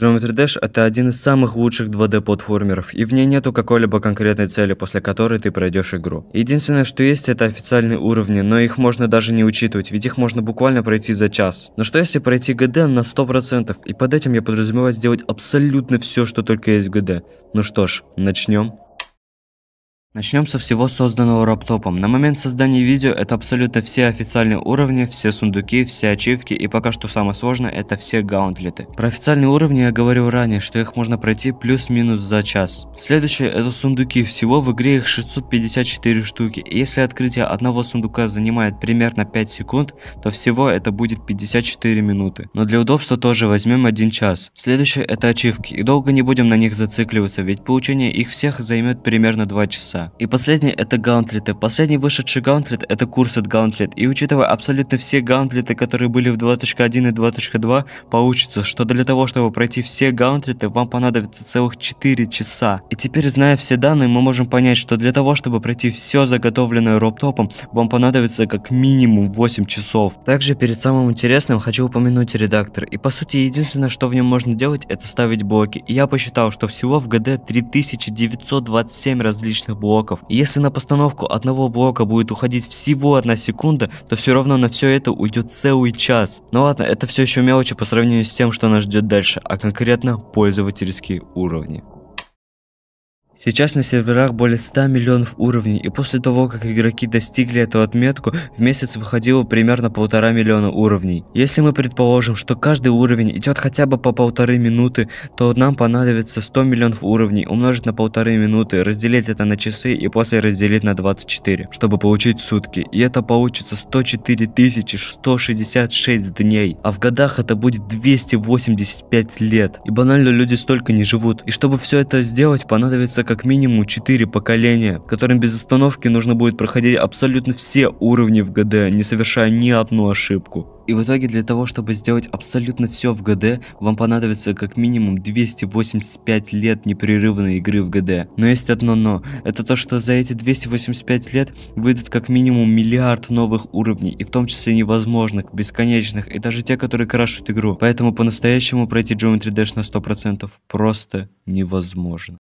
Geometry Dash — это один из самых лучших 2D-платформеров, и в ней нету какой-либо конкретной цели, после которой ты пройдешь игру. Единственное, что есть, это официальные уровни, но их можно даже не учитывать, ведь их можно буквально пройти за час. Но что если пройти ГД на 100%, и под этим я подразумеваю сделать абсолютно все, что только есть в ГД? Ну что ж, начнем. Начнем со всего созданного раптопом. На момент создания видео это абсолютно все официальные уровни, все сундуки, все ачивки и пока что самое сложное это все гаунтлеты. Про официальные уровни я говорил ранее, что их можно пройти плюс-минус за час. Следующее это сундуки, всего в игре их 654 штуки. И если открытие одного сундука занимает примерно 5 секунд, то всего это будет 54 минуты. Но для удобства тоже возьмем 1 час. Следующее это ачивки и долго не будем на них зацикливаться, ведь получение их всех займет примерно 2 часа. Гаунтлета. И последний это Гаунтлеты. Последний вышедший Гаунтлет это Курсет Гаунтлет. И учитывая абсолютно все Гаунтлеты, которые были в 2.1 и 2.2, получится, что для того, чтобы пройти все Гаунтлеты, вам понадобится целых 4 часа. И теперь, зная все данные, мы можем понять, что для того, чтобы пройти все заготовленное роптопом, вам понадобится как минимум 8 часов. Также перед самым интересным хочу упомянуть редактор. И по сути, единственное, что в нем можно делать, это ставить блоки. И я посчитал, что всего в ГД 3927 различных блоков блоков. Если на постановку одного блока будет уходить всего одна секунда, то все равно на все это уйдет целый час. Но ну ладно, это все еще мелочи по сравнению с тем, что нас ждет дальше, а конкретно пользовательские уровни. Сейчас на серверах более 100 миллионов уровней, и после того, как игроки достигли эту отметку, в месяц выходило примерно полтора миллиона уровней. Если мы предположим, что каждый уровень идет хотя бы по полторы минуты, то нам понадобится 100 миллионов уровней умножить на полторы минуты, разделить это на часы и после разделить на 24, чтобы получить сутки. И это получится 104 166 дней, а в годах это будет 285 лет. И банально люди столько не живут. И чтобы все это сделать, понадобится как минимум 4 поколения, которым без остановки нужно будет проходить абсолютно все уровни в ГД, не совершая ни одну ошибку. И в итоге для того, чтобы сделать абсолютно все в ГД, вам понадобится как минимум 285 лет непрерывной игры в ГД. Но есть одно но. Это то, что за эти 285 лет выйдут как минимум миллиард новых уровней, и в том числе невозможных, бесконечных, и даже те, которые крашут игру. Поэтому по-настоящему пройти Geometry Dash на 100% просто невозможно.